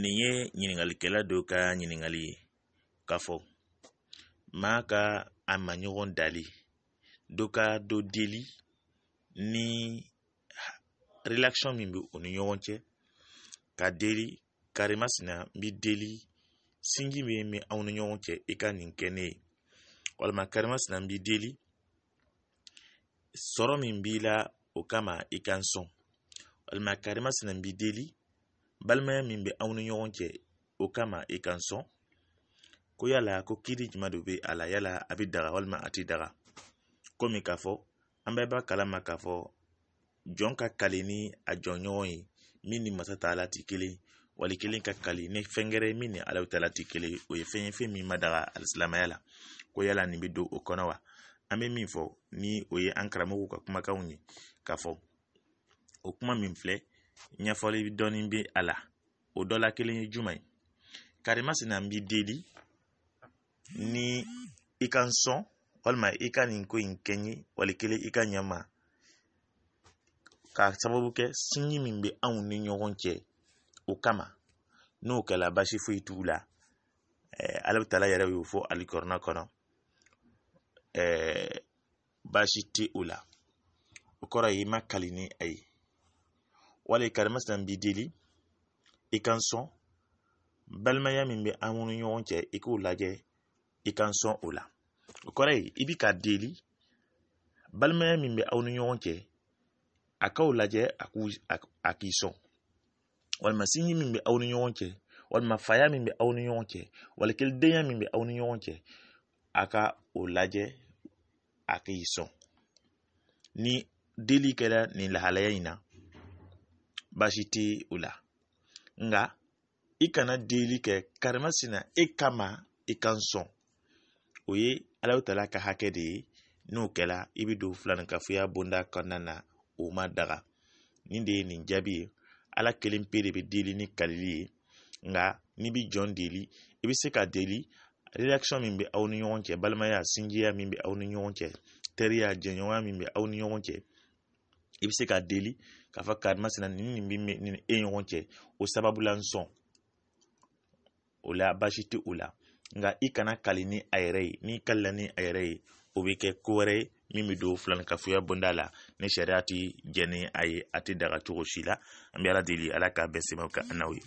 ni ye ɲiningalikɛla do ka ɲiningali ye k'a fɔ maa e ka a maɲɔgɔn dali do ka do deli ni relation min be o ni ɲɔgɔn cɛ ka deli karimasina n bi deli sinji min bɛ aw ni ɲɔgɔn cɛ i ka nin kɛ ne ye walima karimasina n bi deli sɔrɔ min b'i la o kama i ka n sɔn walima karimasina n bi deli balimaya min bɛ aw ni ɲɔgɔn cɛ o kama i kan sɔn ko yala ko kiiri juma dɔ bɛ a la yala a bɛ daga walima a tɛ daga komi k'a fɔ an bɛɛ b'a kalama k'a fɔ jɔn ka kali ni a jɔnɲɔgɔn ye min ni masa ta ala tɛ kelen wali kelen ka kali ni fɛnkɛrɛ min ni alaw ta ala tɛ kelen o ye fɛn ye fɛn min ma daga alisilamaya la ko yala nin bɛ don o kɔnɔ wa an bɛ min fɔ ni o ye an karamɔgɔw ka kumakanw ye k'a fɔ o kuma min filɛ ɲɛfɔli dɔɔni bɛ a la o dɔ la kelen ye jumɛn ye karimasina b'i deli ni i ka n sɔn walima i ka nin ko in kɛ n ye wali kelen i ka ɲɛ ma k'a sababu kɛ sinji min bɛ anw ni ɲɔgɔn cɛ o kama n'o kɛla basi foyi t'u la ɛɛ eh, ala bɛ taala yɛrɛ y'o fɔ alikɔrɔna kɔnɔ ɛɛ eh, baasi tɛ o la o kɔrɔ ye i ma kali ni a ye wala i karimasina b'i deli i kan sɔn balimaya min bɛ an ɲɔgɔn cɛ i k'o lajɛ i kan sɔn o la o kɔrɔ ye i bi ka deli balimaya min bɛ aw ni ɲɔgɔn cɛ a k'aw lajɛ a k'i sɔn walima sinji min bɛ aw ni ɲɔgɔn cɛ walima faya min bɛ aw ni ɲɔgɔn cɛ wali kelendenya min bɛ aw ni ɲɔgɔn cɛ a ka o lajɛ a k'i sɔn ni deli kɛra nin lahalaya in na baasi tɛ o la nka i kana deli kɛ karimasina e kama i kan sɔn o ye alaw tala ka hakɛ de ye n'o kɛla i bɛ don filanikafoya bonda kɔnɔna na o ma daga nin de ye nin jaabi ye ala kelen pe de bɛ deli ni kalili ye nka n'i bɛ jɔn deli i bɛ se ka deli relation min bɛ aw ni ɲɔgɔn cɛ balimaya sinjiya min bɛ aw ni ɲɔgɔn cɛ teriya jɛɲɔgɔnya min bɛ aw ni ɲɔgɔn cɛ i bɛ se k'a deli k'a fɔ karimasina nin nin bɛ nin e ɲɔgɔn cɛ o sababu la n sɔn o la baasi tɛ o la nka i kana kali ni a yɛrɛ ye n'i kalila ni a yɛrɛ ye o bɛ kɛ ko wɛrɛ ye min bɛ don filani kafoya bonda la ni sariya tɛ jɛn ni a ye a tɛ daga cogo si la an bɛ ala deli ala k'a bɛn sɛbɛn ka an n'aw ye